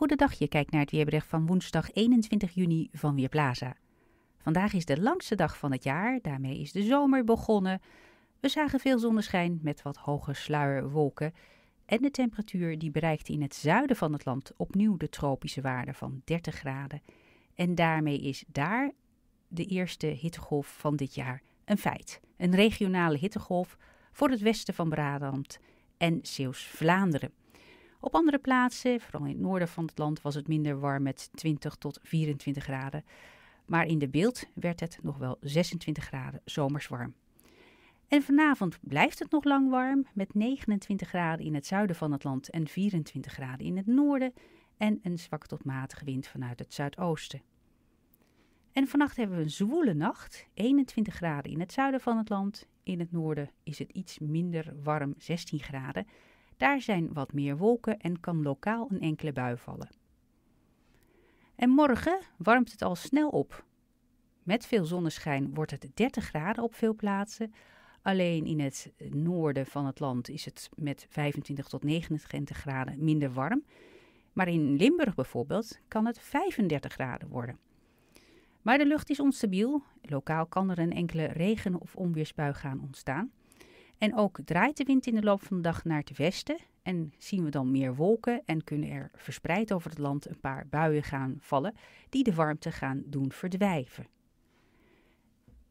Goedendag, je kijkt naar het weerbericht van woensdag 21 juni van Weerplaza. Vandaag is de langste dag van het jaar, daarmee is de zomer begonnen. We zagen veel zonneschijn met wat hoge sluierwolken. En de temperatuur die bereikte in het zuiden van het land opnieuw de tropische waarde van 30 graden. En daarmee is daar de eerste hittegolf van dit jaar een feit. Een regionale hittegolf voor het westen van Brabant en Zeeuws-Vlaanderen. Op andere plaatsen, vooral in het noorden van het land, was het minder warm met 20 tot 24 graden. Maar in de beeld werd het nog wel 26 graden zomers warm. En vanavond blijft het nog lang warm met 29 graden in het zuiden van het land en 24 graden in het noorden en een zwak tot matige wind vanuit het zuidoosten. En vannacht hebben we een zwoele nacht, 21 graden in het zuiden van het land. In het noorden is het iets minder warm, 16 graden. Daar zijn wat meer wolken en kan lokaal een enkele bui vallen. En morgen warmt het al snel op. Met veel zonneschijn wordt het 30 graden op veel plaatsen. Alleen in het noorden van het land is het met 25 tot 29 graden minder warm. Maar in Limburg bijvoorbeeld kan het 35 graden worden. Maar de lucht is onstabiel. Lokaal kan er een enkele regen- of onweersbui gaan ontstaan. En ook draait de wind in de loop van de dag naar het westen en zien we dan meer wolken en kunnen er verspreid over het land een paar buien gaan vallen die de warmte gaan doen verdwijven.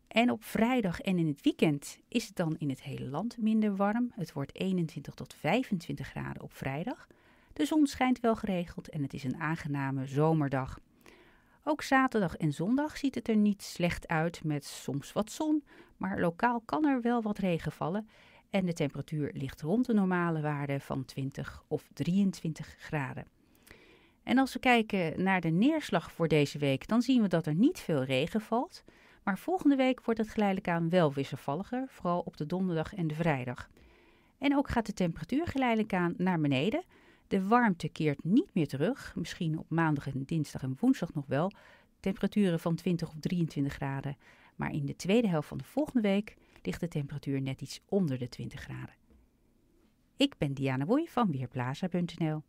En op vrijdag en in het weekend is het dan in het hele land minder warm. Het wordt 21 tot 25 graden op vrijdag. De zon schijnt wel geregeld en het is een aangename zomerdag. Ook zaterdag en zondag ziet het er niet slecht uit met soms wat zon, maar lokaal kan er wel wat regen vallen en de temperatuur ligt rond de normale waarde van 20 of 23 graden. En als we kijken naar de neerslag voor deze week, dan zien we dat er niet veel regen valt. Maar volgende week wordt het geleidelijk aan wel wisselvalliger, vooral op de donderdag en de vrijdag. En ook gaat de temperatuur geleidelijk aan naar beneden, de warmte keert niet meer terug, misschien op maandag en dinsdag en woensdag nog wel. Temperaturen van 20 of 23 graden. Maar in de tweede helft van de volgende week ligt de temperatuur net iets onder de 20 graden. Ik ben Diana Woei van Weerplaza.nl.